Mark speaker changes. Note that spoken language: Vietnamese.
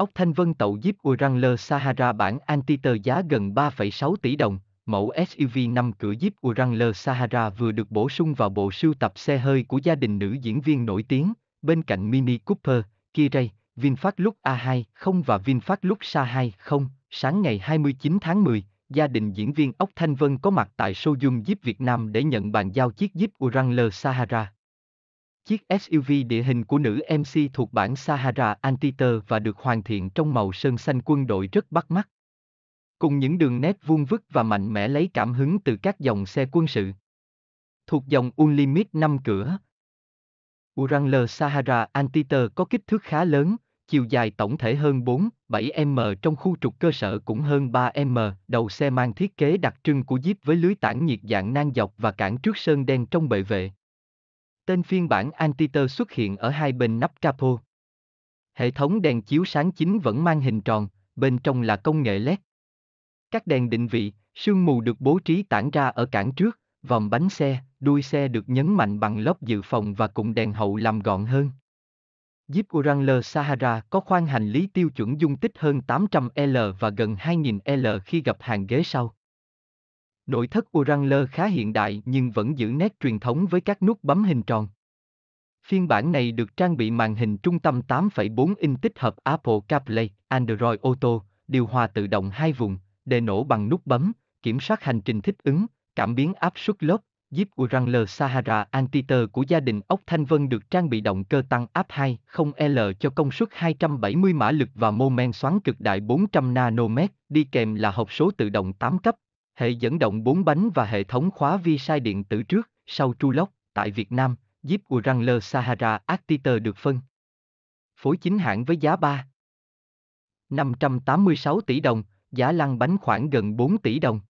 Speaker 1: Ốc Thanh Vân tậu Jeep Wrangler Sahara bản Antiter giá gần 3,6 tỷ đồng, mẫu SUV 5 cửa Jeep Wrangler Sahara vừa được bổ sung vào bộ sưu tập xe hơi của gia đình nữ diễn viên nổi tiếng, bên cạnh Mini Cooper, Kia Ray, VinFast Lux A20 và VinFast Lux Sa20. Sáng ngày 29 tháng 10, gia đình diễn viên Ốc Thanh Vân có mặt tại showroom Jeep Việt Nam để nhận bàn giao chiếc Jeep Wrangler Sahara. Chiếc SUV địa hình của nữ MC thuộc bản Sahara Antiter và được hoàn thiện trong màu sơn xanh quân đội rất bắt mắt. Cùng những đường nét vuông vức và mạnh mẽ lấy cảm hứng từ các dòng xe quân sự. Thuộc dòng Unlimit 5 cửa. Wrangler Sahara Antiter có kích thước khá lớn, chiều dài tổng thể hơn 4-7 m trong khu trục cơ sở cũng hơn 3 m. Đầu xe mang thiết kế đặc trưng của Jeep với lưới tản nhiệt dạng nan dọc và cản trước sơn đen trong bệ vệ. Tên phiên bản Antiter xuất hiện ở hai bên nắp capo. Hệ thống đèn chiếu sáng chính vẫn mang hình tròn, bên trong là công nghệ LED. Các đèn định vị, sương mù được bố trí tản ra ở cản trước, vòng bánh xe, đuôi xe được nhấn mạnh bằng lốp dự phòng và cụm đèn hậu làm gọn hơn. Jeep Wrangler Sahara có khoang hành lý tiêu chuẩn dung tích hơn 800L và gần 2000L khi gặp hàng ghế sau. Nội thất Wrangler khá hiện đại nhưng vẫn giữ nét truyền thống với các nút bấm hình tròn. Phiên bản này được trang bị màn hình trung tâm 8,4 inch tích hợp Apple CarPlay, Android Auto, điều hòa tự động hai vùng, đề nổ bằng nút bấm, kiểm soát hành trình thích ứng, cảm biến áp suất lốp, Jeep Wrangler Sahara Antiter của gia đình ốc Thanh Vân được trang bị động cơ tăng áp 20L cho công suất 270 mã lực và mô men xoắn cực đại 400 nanomet, đi kèm là hộp số tự động 8 cấp, hệ dẫn động bốn bánh và hệ thống khóa vi sai điện tử trước, sau tru lốc, tại Việt Nam, Jeep Wrangler Sahara Actiter được phân. Phối chính hãng với giá 3. 586 tỷ đồng, giá lăn bánh khoảng gần 4 tỷ đồng.